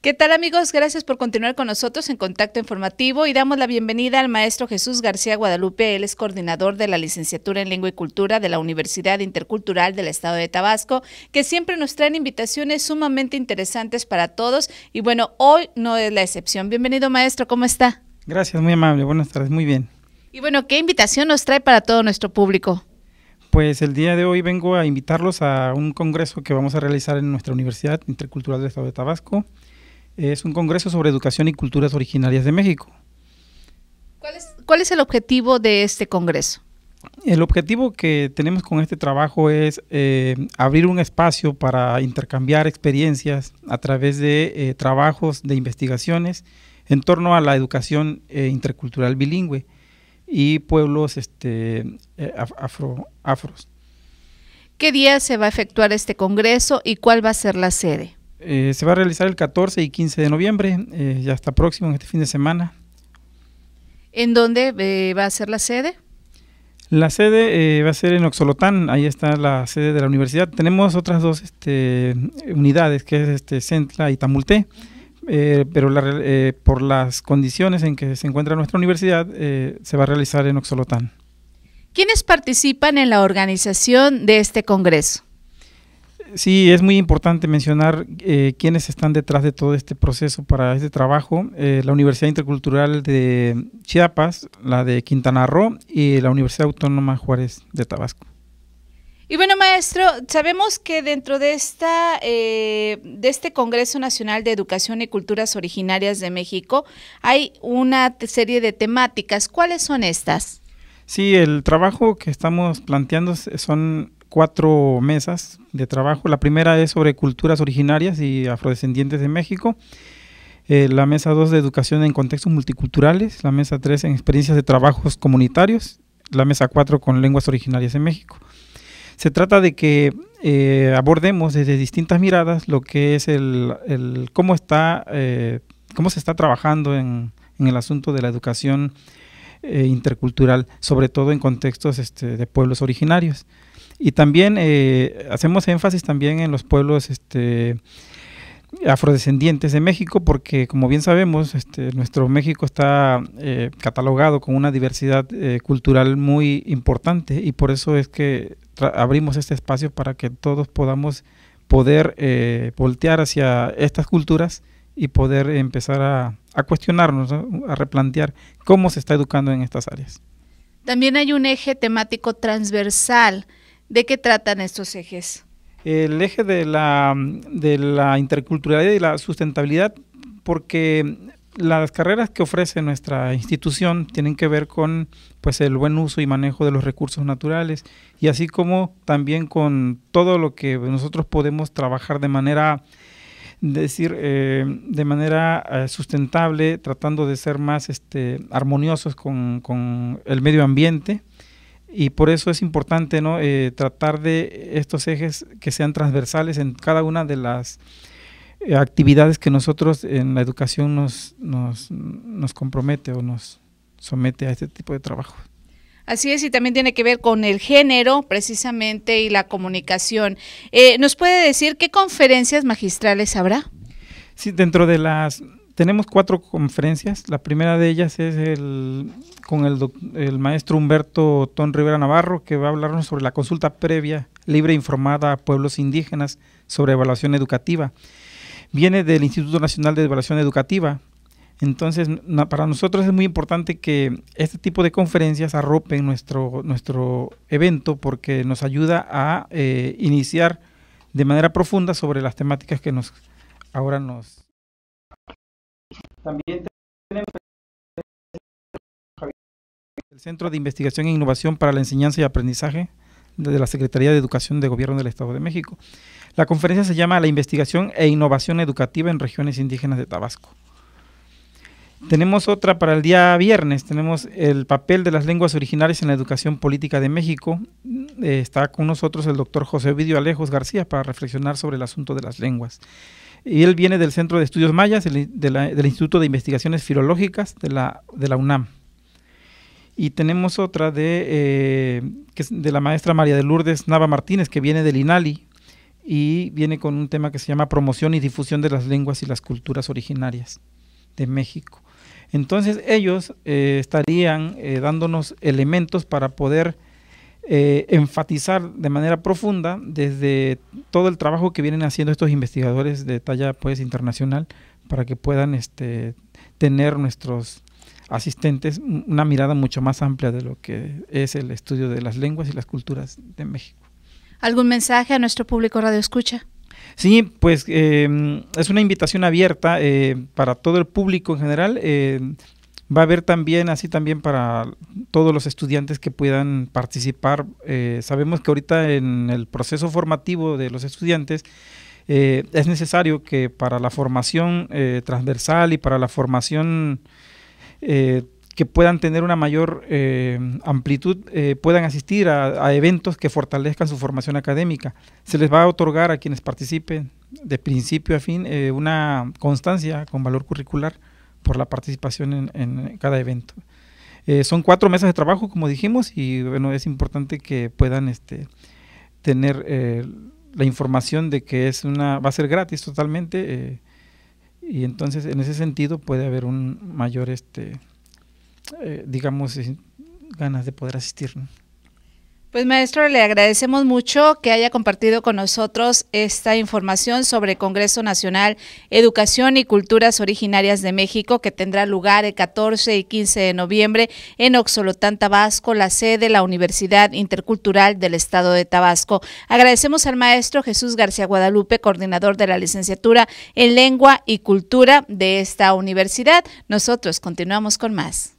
¿Qué tal amigos? Gracias por continuar con nosotros en Contacto Informativo y damos la bienvenida al maestro Jesús García Guadalupe. Él es coordinador de la licenciatura en Lengua y Cultura de la Universidad Intercultural del Estado de Tabasco, que siempre nos traen invitaciones sumamente interesantes para todos y bueno, hoy no es la excepción. Bienvenido maestro, ¿cómo está? Gracias, muy amable. Buenas tardes, muy bien. Y bueno, ¿qué invitación nos trae para todo nuestro público? Pues el día de hoy vengo a invitarlos a un congreso que vamos a realizar en nuestra Universidad Intercultural del Estado de Tabasco es un congreso sobre educación y culturas originarias de México. ¿Cuál es, el objetivo de este congreso? El objetivo que tenemos con este trabajo es eh, abrir un espacio para intercambiar experiencias a través de eh, trabajos de investigaciones en torno a la educación eh, intercultural bilingüe y pueblos este, afro, afros. ¿Qué día se va a efectuar este congreso y cuál va a ser la sede? Eh, se va a realizar el 14 y 15 de noviembre, eh, ya está próximo en este fin de semana. ¿En dónde eh, va a ser la sede? La sede va a ser en Oxolotán, ahí está la sede de la universidad. Tenemos otras dos este, unidades, que es este, Centla y Tamulté, pero por las condiciones en que se encuentra nuestra universidad, se va a realizar en Oxolotán. ¿Quiénes participan en la organización de este congreso? Sí, es muy importante mencionar eh, quiénes están detrás de todo este proceso para este trabajo. Eh, la Universidad Intercultural de Chiapas, la de Quintana Roo y la Universidad Autónoma Juárez de Tabasco. Y bueno, maestro, sabemos que dentro de, esta, eh, de este Congreso Nacional de Educación y Culturas Originarias de México hay una serie de temáticas. ¿Cuáles son estas? Sí, el trabajo que estamos planteando son cuatro mesas de trabajo. La primera es sobre culturas originarias y afrodescendientes de México. Eh, la mesa 2 de educación en contextos multiculturales. La mesa 3 en experiencias de trabajos comunitarios. La mesa 4 con lenguas originarias en México. Se trata de que eh, abordemos desde distintas miradas lo que es el, cómo está, eh, cómo se está trabajando en, el asunto de la educación intercultural, sobre todo en contextos este, de pueblos originarios. Y también eh, hacemos énfasis también en los pueblos este, afrodescendientes de México, porque como bien sabemos, este, nuestro México está eh, catalogado con una diversidad eh, cultural muy importante y por eso es que abrimos este espacio para que todos podamos poder voltear hacia estas culturas y poder empezar a, cuestionarnos, a replantear cómo se está educando en estas áreas. También hay un eje temático transversal ¿De qué tratan estos ejes? El eje de la, interculturalidad y la sustentabilidad, porque las carreras que ofrece nuestra institución tienen que ver con pues el buen uso y manejo de los recursos naturales y así como también con todo lo que nosotros podemos trabajar de manera decir eh, de manera eh, sustentable tratando de ser más este armoniosos con el medio ambiente y por eso es importante ¿no? Eh, tratar de estos ejes que sean transversales en cada una de las eh, actividades que nosotros en la educación nos, nos, nos compromete o nos somete a este tipo de trabajo. Así es, y también tiene que ver con el género, precisamente, y la comunicación. Eh, ¿Nos puede decir qué conferencias magistrales habrá? Sí, dentro de las tenemos cuatro conferencias. La primera de ellas es con el, maestro Humberto Ton Rivera Navarro, que va a hablarnos sobre la consulta previa, libre e informada a pueblos indígenas sobre evaluación educativa. Viene del Instituto Nacional de Evaluación Educativa. Entonces, para nosotros es muy importante que este tipo de conferencias arropen nuestro, nuestro evento porque nos ayuda a eh, iniciar de manera profunda sobre las temáticas que nos ahora nos también tenemos el Centro de Investigación e Innovación para la Enseñanza y Aprendizaje de la Secretaría de Educación de Gobierno del Estado de México. La conferencia se llama La investigación e innovación educativa en regiones indígenas de Tabasco. Tenemos otra para el día viernes, tenemos el papel de las lenguas originales en la educación política de México. Eh, está con nosotros el doctor José Vidio Alejos García para reflexionar sobre el asunto de las lenguas. Y él viene del Centro de Estudios Mayas, del Instituto de Investigaciones Filológicas de la, de la UNAM. Y tenemos otra de, eh, que de la maestra María de Lourdes Nava Martínez, que viene del INALI y viene con un tema que se llama Promoción y Difusión de las Lenguas y las Culturas Originarias de México. Entonces ellos eh, estarían eh, dándonos elementos para poder eh, enfatizar de manera profunda desde todo el trabajo que vienen haciendo estos investigadores de talla pues internacional para que puedan este, tener nuestros asistentes una mirada mucho más amplia de lo que es el estudio de las lenguas y las culturas de México. ¿Algún mensaje a nuestro público radio escucha? Sí, pues em, es una invitación abierta eh, para todo el público en general. Eh, Va a haber también, así también para todos los estudiantes que puedan participar. Eh, sabemos que ahorita en el proceso formativo de los estudiantes eh, es necesario que para la formación eh, transversal y para la formación que puedan tener una mayor amplitud, puedan asistir a, eventos que fortalezcan su formación académica. Se les va a otorgar a quienes participen de principio a fin una constancia con valor curricular por la participación en, cada evento. Eh, son cuatro mesas de trabajo, como dijimos, y bueno, es importante que puedan este, tener eh, la información de que es una, va a ser gratis totalmente, eh, y entonces en ese sentido puede haber un mayor, este, digamos, ganas de poder asistir. Pues maestro, le agradecemos mucho que haya compartido con nosotros esta información sobre el Congreso Nacional Educación y Culturas Originarias de México que tendrá lugar el 14 y 15 de noviembre en Oxolotán, Tabasco, la sede de la Universidad Intercultural del Estado de Tabasco. Agradecemos al maestro Jesús García Guadalupe, coordinador de la licenciatura en Lengua y Cultura de esta universidad. Nosotros continuamos con más.